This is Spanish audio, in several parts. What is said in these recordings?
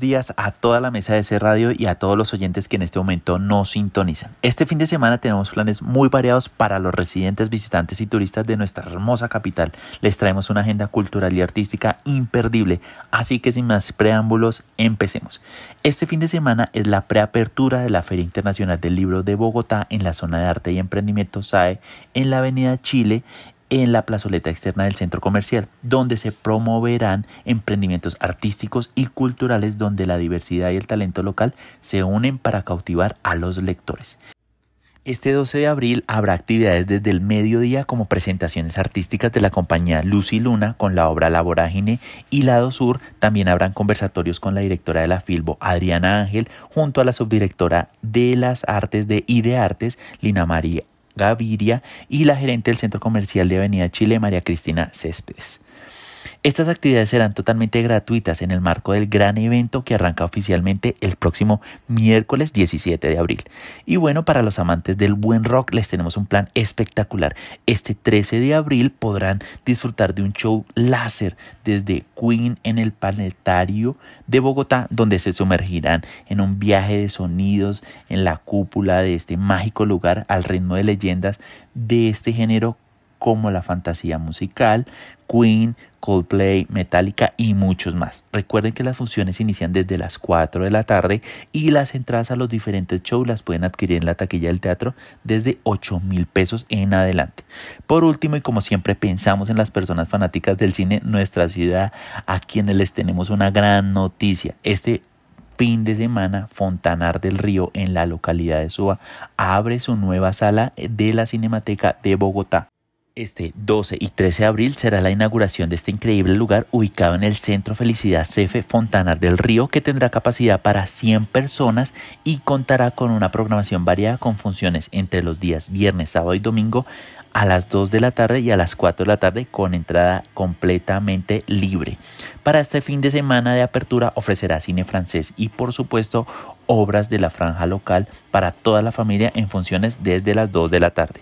días a toda la mesa de ese radio y a todos los oyentes que en este momento no sintonizan. Este fin de semana tenemos planes muy variados para los residentes, visitantes y turistas de nuestra hermosa capital. Les traemos una agenda cultural y artística imperdible, así que sin más preámbulos, empecemos. Este fin de semana es la preapertura de la Feria Internacional del Libro de Bogotá en la zona de arte y emprendimiento SAE en la Avenida Chile en la plazoleta externa del centro comercial, donde se promoverán emprendimientos artísticos y culturales donde la diversidad y el talento local se unen para cautivar a los lectores. Este 12 de abril habrá actividades desde el mediodía como presentaciones artísticas de la compañía Luz y Luna con la obra La Vorágine y Lado Sur. También habrán conversatorios con la directora de la Filbo, Adriana Ángel, junto a la subdirectora de las artes de Artes, Lina María Gaviria y la gerente del Centro Comercial de Avenida Chile, María Cristina Céspedes. Estas actividades serán totalmente gratuitas en el marco del gran evento que arranca oficialmente el próximo miércoles 17 de abril. Y bueno, para los amantes del buen rock les tenemos un plan espectacular. Este 13 de abril podrán disfrutar de un show láser desde Queen en el Planetario de Bogotá, donde se sumergirán en un viaje de sonidos en la cúpula de este mágico lugar al ritmo de leyendas de este género como la fantasía musical, Queen, Coldplay, Metallica y muchos más. Recuerden que las funciones inician desde las 4 de la tarde y las entradas a los diferentes shows las pueden adquirir en la taquilla del teatro desde 8 mil pesos en adelante. Por último y como siempre pensamos en las personas fanáticas del cine, nuestra ciudad a quienes les tenemos una gran noticia. Este fin de semana, Fontanar del Río, en la localidad de Suba, abre su nueva sala de la Cinemateca de Bogotá. Este 12 y 13 de abril será la inauguración de este increíble lugar ubicado en el Centro Felicidad CF Fontanar del Río que tendrá capacidad para 100 personas y contará con una programación variada con funciones entre los días viernes, sábado y domingo a las 2 de la tarde y a las 4 de la tarde con entrada completamente libre. Para este fin de semana de apertura ofrecerá cine francés y por supuesto obras de la franja local para toda la familia en funciones desde las 2 de la tarde.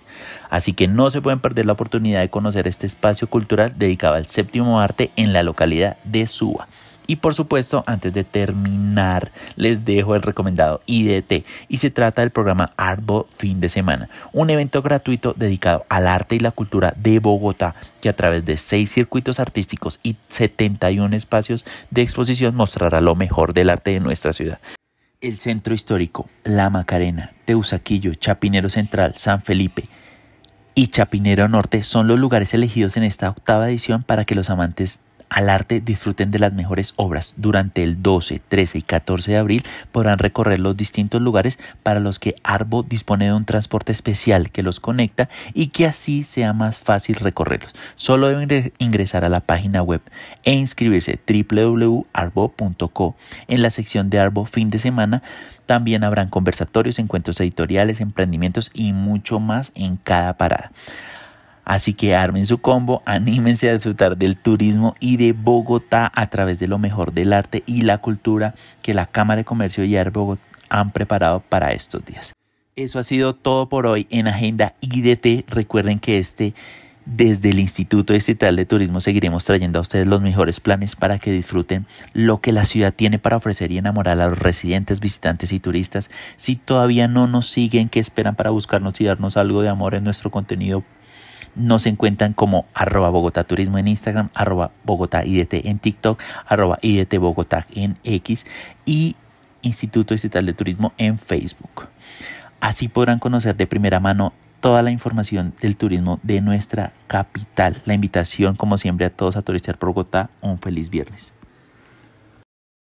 Así que no se pueden perder la oportunidad de conocer este espacio cultural dedicado al séptimo arte en la localidad de Suba. Y por supuesto, antes de terminar, les dejo el recomendado IDT y se trata del programa Arbo Fin de Semana, un evento gratuito dedicado al arte y la cultura de Bogotá que a través de seis circuitos artísticos y 71 espacios de exposición mostrará lo mejor del arte de nuestra ciudad. El centro histórico, La Macarena, Teusaquillo, Chapinero Central, San Felipe, y Chapinero Norte son los lugares elegidos en esta octava edición para que los amantes al arte disfruten de las mejores obras. Durante el 12, 13 y 14 de abril podrán recorrer los distintos lugares para los que Arbo dispone de un transporte especial que los conecta y que así sea más fácil recorrerlos. Solo deben ingresar a la página web e inscribirse www.arbo.co. En la sección de Arbo fin de semana también habrán conversatorios, encuentros editoriales, emprendimientos y mucho más en cada parada. Así que armen su combo, anímense a disfrutar del turismo y de Bogotá a través de lo mejor del arte y la cultura que la Cámara de Comercio y Air Bogotá han preparado para estos días. Eso ha sido todo por hoy en Agenda IDT. Recuerden que este desde el Instituto Distrital de Turismo seguiremos trayendo a ustedes los mejores planes para que disfruten lo que la ciudad tiene para ofrecer y enamorar a los residentes, visitantes y turistas. Si todavía no nos siguen, ¿qué esperan para buscarnos y darnos algo de amor en nuestro contenido? Nos encuentran como arroba Bogotá Turismo en Instagram, arroba Bogotá IDT en TikTok, arroba IDT Bogotá en X y Instituto Estatal de Turismo en Facebook. Así podrán conocer de primera mano toda la información del turismo de nuestra capital. La invitación, como siempre, a todos a turistear por Bogotá. Un feliz viernes.